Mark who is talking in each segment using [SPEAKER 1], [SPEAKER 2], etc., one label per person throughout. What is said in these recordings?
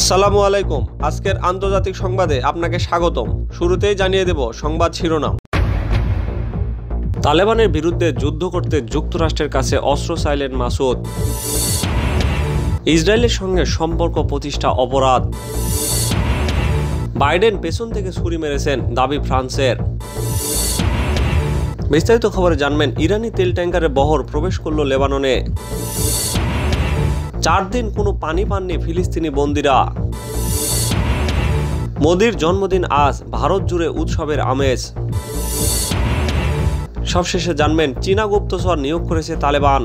[SPEAKER 1] আসসালামু আলাইকুম আজকের আন্তর্জাতিক সংবাদে আপনাকে স্বাগতম শুরুতেই জানিয়ে দেব সংবাদ শিরোনাম তালেবানের বিরুদ্ধে যুদ্ধ করতে যুক্তরাষ্ট্রের কাছে অস্ত্র চাইলেন মাসুদ ইসরায়েলের সঙ্গে সম্পর্ক প্রতিষ্ঠা অপরাধ বাইডেন পেছন থেকে ছুরি মেরেছেন দাবি ফ্রান্সের বিস্তারিত খবরে জানবেন ইরানি তেল ট্যাঙ্কারে বহর প্রবেশ করল লেবাননে চার দিন কোনো পানি পাননি ফিলিস্তিনি বন্দিরা মোদির জন্মদিন আজ ভারত জুড়ে উৎসবের আমেজ সবশেষে জানবেন চীনা গুপ্তচর নিয়োগ করেছে তালেবান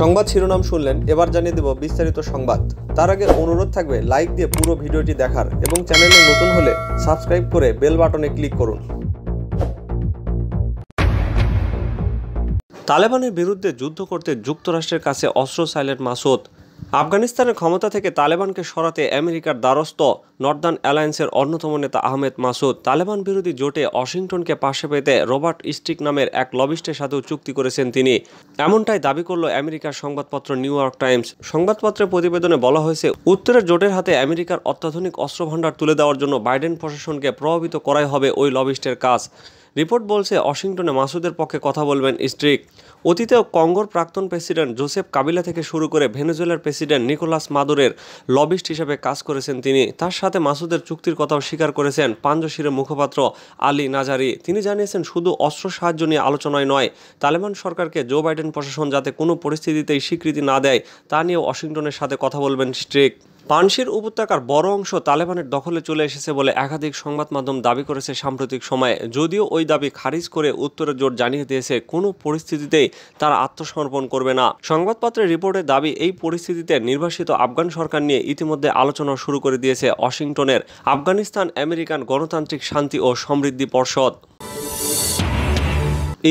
[SPEAKER 1] সংবাদ শিরোনাম শুনলেন এবার জানিয়ে দেব বিস্তারিত সংবাদ তার আগে অনুরোধ থাকবে লাইক দিয়ে পুরো ভিডিওটি দেখার এবং চ্যানেলে নতুন হলে সাবস্ক্রাইব করে বেল বাটনে ক্লিক করুন তালেবানের বিরুদ্ধে যুদ্ধ করতে যুক্তরাষ্ট্রের কাছে অস্ত্র সাইলেন্ট মাসুদ আফগানিস্তানের ক্ষমতা থেকে তালেবানকে সরাতে আমেরিকার দ্বারস্থ নর্দার্ন অ্যালায়েন্সের অন্যতম নেতা আহমেদ মাসুদ তালেবান বিরোধী জোটে ওয়াশিংটনকে পাশে পেতে রবার্ট স্টিক নামের এক লবিস্টের সাথেও চুক্তি করেছেন তিনি এমনটাই দাবি করল আমেরিকার সংবাদপত্র নিউ ইয়র্ক টাইমস সংবাদপত্রের প্রতিবেদনে বলা হয়েছে উত্তরের জোটের হাতে আমেরিকার অত্যাধুনিক অস্ত্রভাণ্ডার তুলে দেওয়ার জন্য বাইডেন প্রশাসনকে প্রভাবিত করাই হবে ওই লবিস্টের কাজ রিপোর্ট বলছে ওয়াশিংটনে মাসুদের পক্ষে কথা বলবেন স্ট্রিক অতীতেও কঙ্গোর প্রাক্তন প্রেসিডেন্ট জোসেফ কাবিলা থেকে শুরু করে ভেনেজুয়েলার প্রেসিডেন্ট নিকোলাস মাদুরের লবিস্ট হিসেবে কাজ করেছেন তিনি তার সাথে মাসুদের চুক্তির কথাও স্বীকার করেছেন পাঞ্জশিরের মুখপাত্র আলী নাজারি তিনি জানিয়েছেন শুধু অস্ত্র সাহায্য নিয়ে আলোচনায় নয় তালেবান সরকারকে জো বাইডেন প্রশাসন যাতে কোনো পরিস্থিতিতেই স্বীকৃতি না দেয় তা নিয়ে ওয়াশিংটনের সাথে কথা বলবেন স্ট্রিক পানশির উপত্যকার বড় অংশ তালেবানের দখলে চলে এসেছে বলে একাধিক সংবাদ মাধ্যম দাবি করেছে সাম্প্রতিক সময়ে যদিও ওই দাবি খারিজ করে উত্তরের জোট জানিয়ে দিয়েছে কোনো পরিস্থিতিতেই তারা আত্মসমর্পণ করবে না সংবাদপত্রের রিপোর্টে দাবি এই পরিস্থিতিতে নির্বাসিত আফগান সরকার নিয়ে ইতিমধ্যে আলোচনা শুরু করে দিয়েছে ওয়াশিংটনের আফগানিস্তান আমেরিকান গণতান্ত্রিক শান্তি ও সমৃদ্ধি পর্ষদ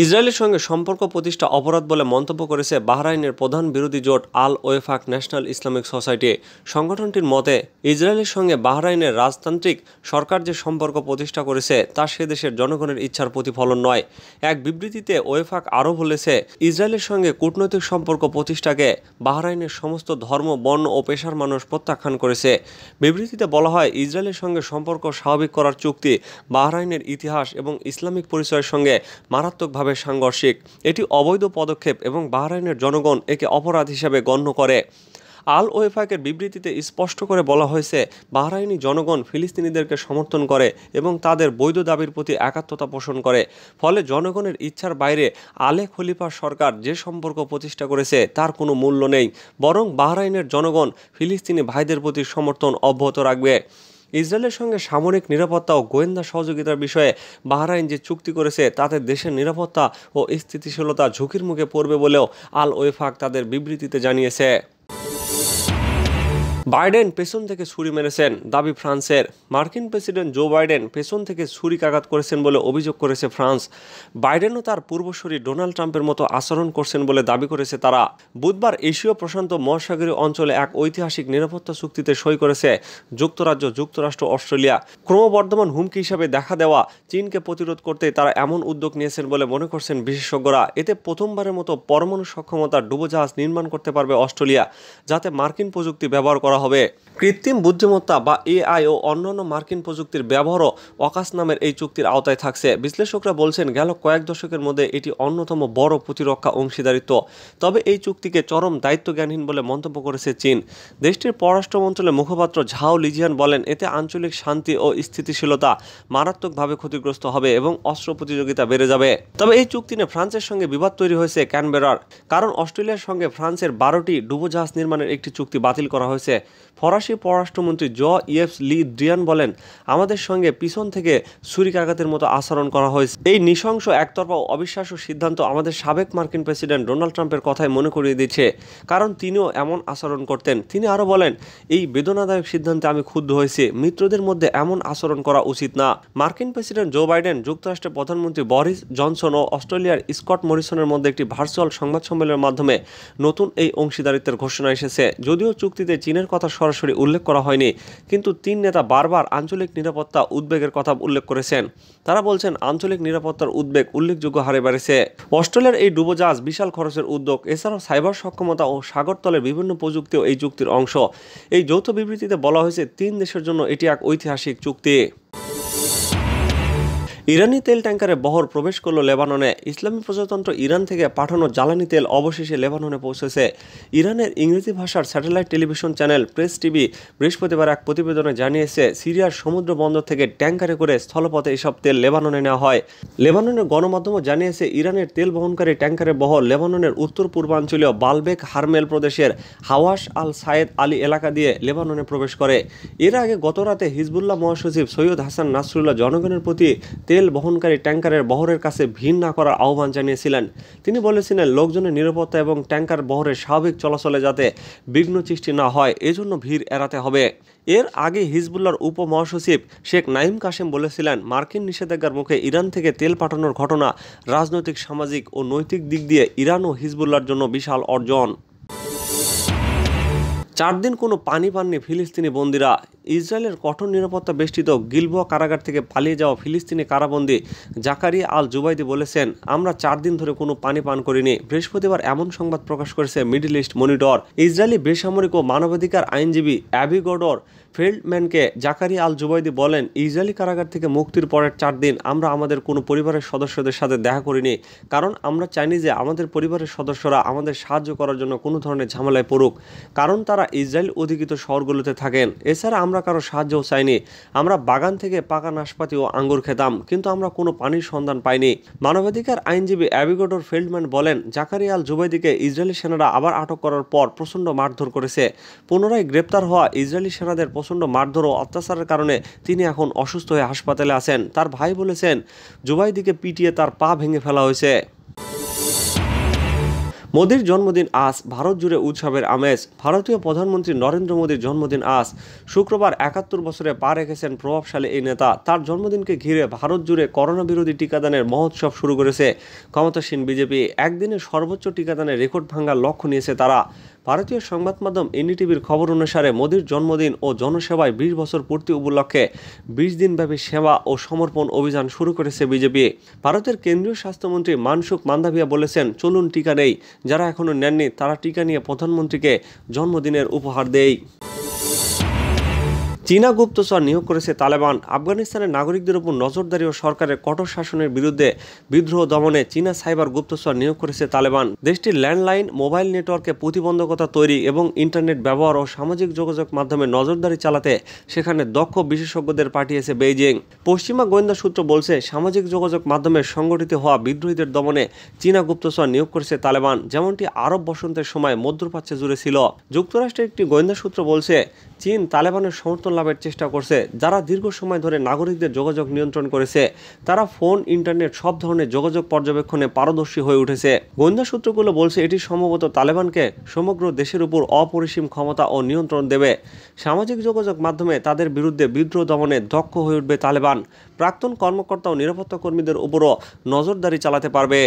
[SPEAKER 1] ইসরায়েলের সঙ্গে সম্পর্ক প্রতিষ্ঠা অপরাধ বলে মন্তব্য করেছে বাহরাইনের প্রধান বিরোধী জোট Al Wefaq National Islamic Society সংগঠনটির মতে ইসরায়েলের সঙ্গে বাহরাইনের রাজতান্ত্রিক সরকার যে সম্পর্ক প্রতিষ্ঠা করেছে তা সে দেশের জনগণের ইচ্ছার প্রতিফলন নয় এক বিবৃতিতে ওয়েফাক আরও বলেছে ইসরায়েলের সঙ্গে কূটনৈতিক সম্পর্ক প্রতিষ্ঠাকে বাহরাইনের সমস্ত ধর্ম বর্ণ ও পেশার মানুষ প্রত্যাখ্যান করেছে বিবৃতিতে বলা হয় ইসরায়েলের সঙ্গে সম্পর্ক স্বাভাবিক করার চুক্তি বাহরাইনের ইতিহাস এবং ইসলামিক পরিচয়ের সঙ্গে মারাত্মকভাবে গভীরভাবে সাংঘর্ষিক এটি অবৈধ পদক্ষেপ এবং বাহরাইনের জনগণ একে অপরাধ হিসেবে গণ্য করে আল ওয়েফাকের বিবৃতিতে স্পষ্ট করে বলা হয়েছে বাহরাইনি জনগণ ফিলিস্তিনিদেরকে সমর্থন করে এবং তাদের বৈধ দাবির প্রতি একাত্মতা পোষণ করে ফলে জনগণের ইচ্ছার বাইরে আলে খলিফার সরকার যে সম্পর্ক প্রতিষ্ঠা করেছে তার কোনো মূল্য নেই বরং বাহরাইনের জনগণ ফিলিস্তিনি ভাইদের প্রতি সমর্থন অব্যাহত রাখবে ইসরায়েলের সঙ্গে সামরিক নিরাপত্তা ও গোয়েন্দা সহযোগিতার বিষয়ে বাহরাইন যে চুক্তি করেছে তাতে দেশের নিরাপত্তা ও স্থিতিশীলতা ঝুঁকির মুখে পড়বে বলেও আল ওয়েফাক তাদের বিবৃতিতে জানিয়েছে বাইডেন পেছন থেকে ছুরি মেরেছেন দাবি ফ্রান্সের মার্কিন প্রেসিডেন্ট জো বাইডেন পেছন থেকে ছুরিকাঘাত করেছেন বলে অভিযোগ করেছে ফ্রান্স বাইডেনও তার পূর্বসূরি ডোনাল্ড ট্রাম্পের মতো আচরণ করছেন বলে দাবি করেছে তারা বুধবার এশীয় প্রশান্ত মহাসাগরীয় অঞ্চলে এক ঐতিহাসিক নিরাপত্তা চুক্তিতে সই করেছে যুক্তরাজ্য যুক্তরাষ্ট্র অস্ট্রেলিয়া ক্রমবর্ধমান হুমকি হিসাবে দেখা দেওয়া চীনকে প্রতিরোধ করতে তারা এমন উদ্যোগ নিয়েছেন বলে মনে করছেন বিশেষজ্ঞরা এতে প্রথমবারের মতো পরমাণু সক্ষমতার ডুবোজাহাজ নির্মাণ করতে পারবে অস্ট্রেলিয়া যাতে মার্কিন প্রযুক্তি ব্যবহার করা করা হবে কৃত্রিম বুদ্ধিমত্তা বা এআই ও অন্যান্য মার্কিন প্রযুক্তির ব্যবহারও অকাশ নামের এই চুক্তির আওতায় থাকছে বিশ্লেষকরা বলছেন গেল কয়েক দশকের মধ্যে এটি অন্যতম বড় প্রতিরক্ষা অংশীদারিত্ব তবে এই চুক্তিকে চরম দায়িত্বজ্ঞানহীন বলে মন্তব্য করেছে চীন দেশটির পররাষ্ট্র মন্ত্রণালয়ের মুখপাত্র ঝাও লিজিয়ান বলেন এতে আঞ্চলিক শান্তি ও স্থিতিশীলতা মারাত্মকভাবে ক্ষতিগ্রস্ত হবে এবং অস্ত্র প্রতিযোগিতা বেড়ে যাবে তবে এই চুক্তি নিয়ে ফ্রান্সের সঙ্গে বিবাদ তৈরি হয়েছে ক্যানবেরার কারণ অস্ট্রেলিয়ার সঙ্গে ফ্রান্সের বারোটি ডুবোজাহাজ নির্মাণের একটি চুক্তি বাতিল করা হয়েছে ফরাসি ফরাসি পররাষ্ট্রমন্ত্রী জ ইয়েফস লি ড্রিয়ান বলেন আমাদের সঙ্গে পিছন থেকে ছুরিকাঘাতের মতো আচরণ করা হয়েছে এই নৃশংস একতরফা অবিশ্বাস্য সিদ্ধান্ত আমাদের সাবেক মার্কিন প্রেসিডেন্ট ডোনাল্ড ট্রাম্পের কথায় মনে করিয়ে দিচ্ছে কারণ তিনিও এমন আচরণ করতেন তিনি আরও বলেন এই বেদনাদায়ক সিদ্ধান্তে আমি ক্ষুব্ধ হয়েছি মিত্রদের মধ্যে এমন আচরণ করা উচিত না মার্কিন প্রেসিডেন্ট জো বাইডেন যুক্তরাষ্ট্রের প্রধানমন্ত্রী বরিস জনসন ও অস্ট্রেলিয়ার স্কট মরিসনের মধ্যে একটি ভার্চুয়াল সংবাদ সম্মেলনের মাধ্যমে নতুন এই অংশীদারিত্বের ঘোষণা এসেছে যদিও চুক্তিতে চীনের কথা সরাসরি উল্লেখ করা হয়নি কিন্তু তিন নেতা বারবার আঞ্চলিক নিরাপত্তা উদ্বেগের কথা উল্লেখ করেছেন তারা বলছেন আঞ্চলিক নিরাপত্তার উদ্বেগ উল্লেখযোগ্য হারে বেড়েছে অস্ট্রেলিয়ার এই ডুবোজাহাজ বিশাল খরচের উদ্যোগ এছাড়াও সাইবার সক্ষমতা ও সাগরতলের বিভিন্ন প্রযুক্তিও এই চুক্তির অংশ এই যৌথ বিবৃতিতে বলা হয়েছে তিন দেশের জন্য এটি এক ঐতিহাসিক চুক্তি ইরানি তেল ট্যাঙ্কারে বহর প্রবেশ করলো লেবাননে ইসলামী প্রজাতন্ত্র ইরান থেকে পাঠানো জ্বালানি তেল অবশেষে লেবাননে পৌঁছেছে ইরানের ইংরেজি ভাষার satellite television channel Press TV বৃহস্পতিবার এক প্রতিবেদনে জানিয়েছে সিরিয়ার সমুদ্র বন্দর থেকে ট্যাঙ্কারে করে স্থলপথে এসব তেল লেবাননে নেওয়া হয় লেবাননের গণমাধ্যমও জানিয়েছে ইরানের তেল বহনকারী ট্যাঙ্কারে বহর লেবাননের উত্তর পূর্বাঞ্চলীয় বালবেক হারমেল প্রদেশের হাওয়াস আল সায়েদ আলী এলাকা দিয়ে লেবাননে প্রবেশ করে এর আগে গতরাতে হিজবুল্লাহ মহাসচিব সৈয়দ হাসান নাসরুল্লাহ জনগণের প্রতি তেল বহনকারী ট্যাঙ্কারের বহরের কাছে ভিড় না করার আহ্বান জানিয়েছিলেন তিনি বলেছিলেন লোকজনের নিরাপত্তা এবং ট্যাঙ্কার বহরের স্বাভাবিক চলাচলে যাতে বিঘ্ন সৃষ্টি না হয় এজন্য ভিড় এড়াতে হবে এর আগে হিজবুল্লার উপমহাসচিব শেখ নাইম কাশেম বলেছিলেন মার্কিন নিষেধাজ্ঞার মুখে ইরান থেকে তেল পাঠানোর ঘটনা রাজনৈতিক সামাজিক ও নৈতিক দিক দিয়ে ইরান ও হিজবুল্লার জন্য বিশাল অর্জন চার দিন কোনো পানি পাননি ফিলিস্তিনি বন্দিরা ইসরায়েলের কঠোর নিরাপত্তা বেষ্টিত গিলবো কারাগার থেকে পালিয়ে যাওয়া ফিলিস্তিনি কারাবন্দী জাকারি আল জুবাইদি বলেছেন আমরা চার দিন ধরে কোনো পানি পান করিনি বৃহস্পতিবার এমন সংবাদ প্রকাশ করেছে মিডিল ইস্ট মনিটর ইসরায়েলি বেসামরিক ও মানবাধিকার আইনজীবী অ্যাভিগোডর ফিল্ডম্যানকে জাকারি আল জুবাইদি বলেন ইসরায়েলি কারাগার থেকে মুক্তির পরের চার দিন আমরা আমাদের কোনো পরিবারের সদস্যদের সাথে দেখা করিনি কারণ আমরা চাইনি যে আমাদের পরিবারের সদস্যরা আমাদের সাহায্য করার জন্য কোনো ধরনের ঝামেলায় পড়ুক কারণ তারা ইসরায়েল অধিকৃত শহরগুলোতে থাকেন এছাড়া আমরা কারো সাহায্যও চাইনি আমরা বাগান থেকে পাকা নাশপাতি ও আঙ্গুর খেতাম কিন্তু আমরা কোনো পানির সন্ধান পাইনি মানবাধিকার আইনজীবী অ্যাভিগোডর ফিল্ডম্যান বলেন জাকারি আল জুবাইদিকে ইসরায়েলি সেনারা আবার আটক করার পর প্রচণ্ড মারধর করেছে পুনরায় গ্রেপ্তার হওয়া ইসরায়েলি সেনাদের প্রচণ্ড মারধর ও অত্যাচারের কারণে তিনি এখন অসুস্থ হয়ে হাসপাতালে আছেন তার ভাই বলেছেন জুবাইদিকে পিটিয়ে তার পা ভেঙে ফেলা হয়েছে মোদির জন্মদিন আজ ভারত জুড়ে উৎসবের আমেজ ভারতীয় প্রধানমন্ত্রী নরেন্দ্র মোদীর জন্মদিন আজ শুক্রবার একাত্তর বছরে পা রেখেছেন প্রভাবশালী এই নেতা তার জন্মদিনকে ঘিরে ভারত জুড়ে করোনা বিরোধী টিকাদানের মহোৎসব শুরু করেছে ক্ষমতাসীন বিজেপি একদিনে সর্বোচ্চ টিকাদানের রেকর্ড ভাঙার লক্ষ্য নিয়েছে তারা ভারতীয় সংবাদ মাধ্যম এনডিটিভির খবর অনুসারে মোদীর জন্মদিন ও জনসেবায় বিশ বছর পূর্তি উপলক্ষে বিশ দিনব্যাপী সেবা ও সমর্পণ অভিযান শুরু করেছে বিজেপি ভারতের কেন্দ্রীয় স্বাস্থ্যমন্ত্রী মানসুখ মান্দাভিয়া বলেছেন চলুন টিকা নেই যারা এখনও নেননি তারা টিকা নিয়ে প্রধানমন্ত্রীকে জন্মদিনের উপহার দেয় চীনা গুপ্তচর নিয়োগ করেছে তালেবান আফগানিস্তানের নাগরিকদের উপর নজরদারি ও সরকারের কঠোর শাসনের বিরুদ্ধে বিদ্রোহ দমনে চীনা সাইবার গুপ্তচর নিয়োগ করেছে তালেবান দেশটির ল্যান্ডলাইন মোবাইল নেটওয়ার্কে প্রতিবন্ধকতা তৈরি এবং ইন্টারনেট ব্যবহার ও সামাজিক যোগাযোগ মাধ্যমে নজরদারি চালাতে সেখানে দক্ষ বিশেষজ্ঞদের পাঠিয়েছে বেইজিং পশ্চিমা গোয়েন্দা সূত্র বলছে সামাজিক যোগাযোগ মাধ্যমে সংগঠিত হওয়া বিদ্রোহীদের দমনে চীনা গুপ্তচর নিয়োগ করেছে তালেবান যেমনটি আরব বসন্তের সময় মধ্যপ্রাচ্যে জুড়ে ছিল যুক্তরাষ্ট্রের একটি গোয়েন্দা সূত্র বলছে চীন তালেবানের সমর্থন লাভের চেষ্টা করছে যারা দীর্ঘ সময় ধরে নাগরিকদের যোগাযোগ নিয়ন্ত্রণ করেছে তারা ফোন ইন্টারনেট সব ধরনের যোগাযোগ পর্যবেক্ষণে পারদর্শী হয়ে উঠেছে গোয়েন্দা সূত্রগুলো বলছে এটি সম্ভবত তালেবানকে সমগ্র দেশের উপর অপরিসীম ক্ষমতা ও নিয়ন্ত্রণ দেবে সামাজিক যোগাযোগ মাধ্যমে তাদের বিরুদ্ধে বিদ্রোহ দমনে দক্ষ হয়ে উঠবে তালেবান প্রাক্তন কর্মকর্তা ও নিরাপত্তা কর্মীদের উপরও নজরদারি চালাতে পারবে